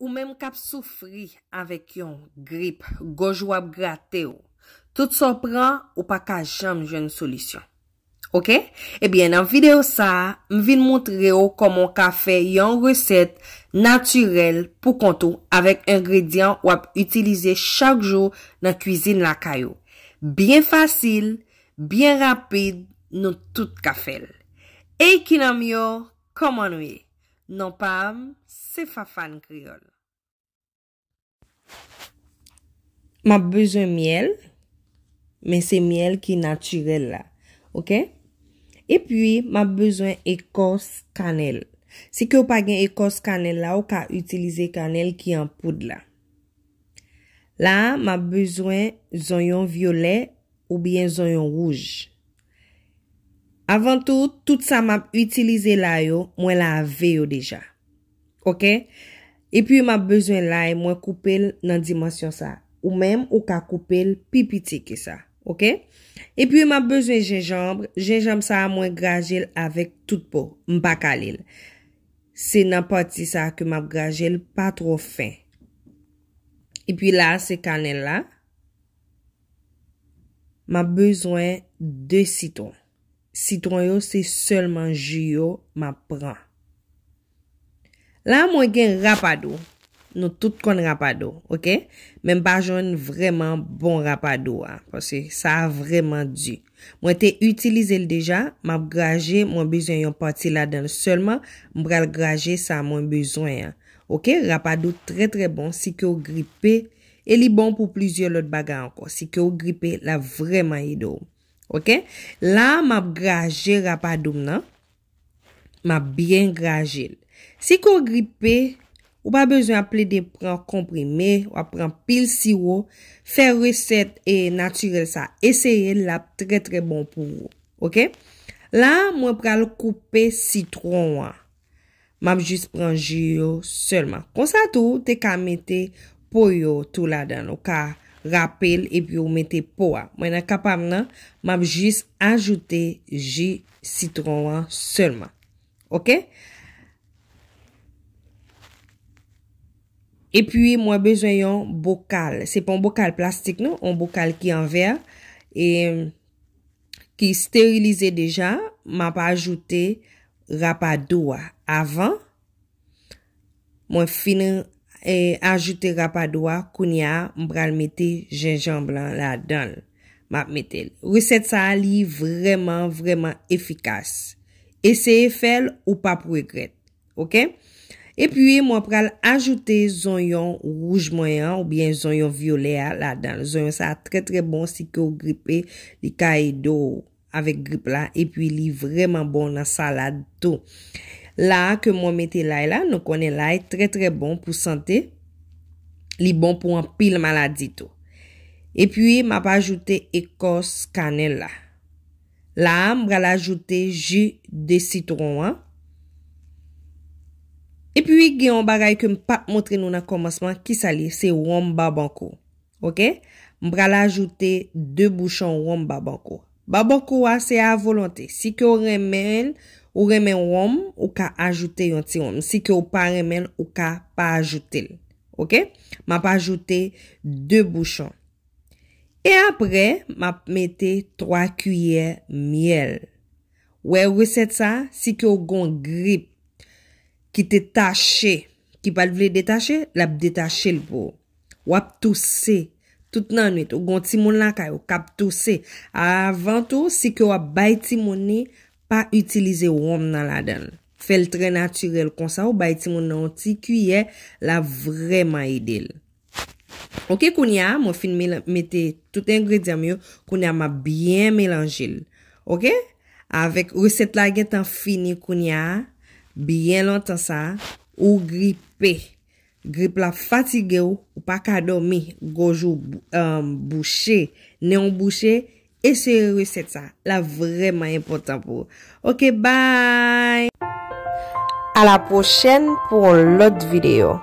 Ou mèm kap soufri avèk yon grip goj wap gratè ou. Tout son pran ou pa ka jam joun solisyon. Ok? Ebyen nan videyo sa, m vin moutre ou komon ka fè yon resèt naturel pou kontou avèk ingredyant wap itilize chak jou nan kuizine lakay ou. Bien fasil, bien rapid, nou tout ka fèl. E y kinam yo, komon wè? Non pam, se fa fan kriol. Ma bezwen miel, men se miel ki naturel la, ok? E pi, ma bezwen ekos kanel. Se ki ou pa gen ekos kanel la, ou ka utilize kanel ki yon poud la. La, ma bezwen zonyon violet ou bien zonyon rouge. Avantou, tout sa ma utilize la yo, mwen la ave yo deja, ok? E pi, ma bezwen la, mwen koupe nan dimensyon sa. Ou menm ou ka koupe l pipite ke sa. Ok? E pi ma bezwen jenjambre. Jenjamb sa mwen grajel avek tout pou. Mba kalil. Se nan pati sa ke mwen grajel pa tro fin. E pi la se kanel la. Ma bezwen de siton. Siton yo se solman ju yo ma pran. La mwen gen rapado. Nou tout kon rapado, ok? Men mba joun vreman bon rapado, an. Pwase sa vreman di. Mwen te utilize l deja. Mab graje, mwen bezwen yon pati la den. Selman mbra l graje sa mwen bezwen, an. Ok? Rapado tre tre bon. Si ke ou gripe, el li bon pou plizye l ot baga anko. Si ke ou gripe, la vreman yi do. Ok? La mab graje rapado mnen. Mab bien graje. Si ke ou gripe... Ou pa bezwen aple de pran komprime, wap pran pil siwo, fe reset e natyrel sa. Eseye la, tre tre bon pou wou. Ok? La, mwen pral koupe sitron wan. Mwap jis pran ji yo selman. Konsa tou, te ka mette po yo tou la dan. Ou ka rapel, epi ou mette po wan. Mwen a kapam nan, mwap jis ajoute ji sitron wan selman. Ok? E pi mwen bezwen yon bokal. Se pon bokal plastik nou. On bokal ki an ver. E ki euh, sterilize dejan. Mwen pa ajoute rapa doa. Avan mwen finen euh, ajoute rapa doa. Kounia mwen pral mette jenjan blan la don. Reset sa li vreman vreman efikas. Eseye fel ou pa pregret. Ok? E pwi mwen pral ajoute zonyon rouge mayan ou bien zonyon violea la dan. Zonyon sa tre tre bon si ki ou gripe li kaido avik gripe la. E pwi li vreman bon nan salade to. La ke mwen mete lay la, nou konen lay tre tre bon pou sante. Li bon pou an pil maladi to. E pwi mwen pral ajoute ekos kanel la. La mwen pral ajoute ju de sitron an. gen yon bagay ke m pa mwotre nou na komasman ki sali, se wom babanko. Ok? Mbra la ajoute 2 bouchon wom babanko. Babanko wa, se a volante. Si ke ou remen, ou remen wom, ou ka ajoute yon ti yon. Si ke ou pa remen, ou ka pa ajoute. Ok? Ma pa ajoute 2 bouchon. E apre, ma mette 3 kuyen miel. Ou e wese sa, si ke ou gon grip Ki te tache, ki pal vle detache, la ap detache l pou. Wap tou se, tout nan wet, ou gon ti moun lanka yo, kap tou se. A avantou, si ke wap bay ti moun ni, pa utilize wom nan la den. Fel tre naturel konsa ou bay ti moun nan ti kuyye, la vreman idil. Ok, koun ya, mwen fin mette tout engredyam yo, koun ya ma byen melanjil. Ok, avek reset la gen tan fini koun ya. Biye lontan sa, ou gripe. Gripe la fatige ou, ou pa ka adomi, gojou, euh, bouché, neon bouché, ese reweset sa. La vreman impotant pou. Ok, bye! A la pochen pou lot videyo.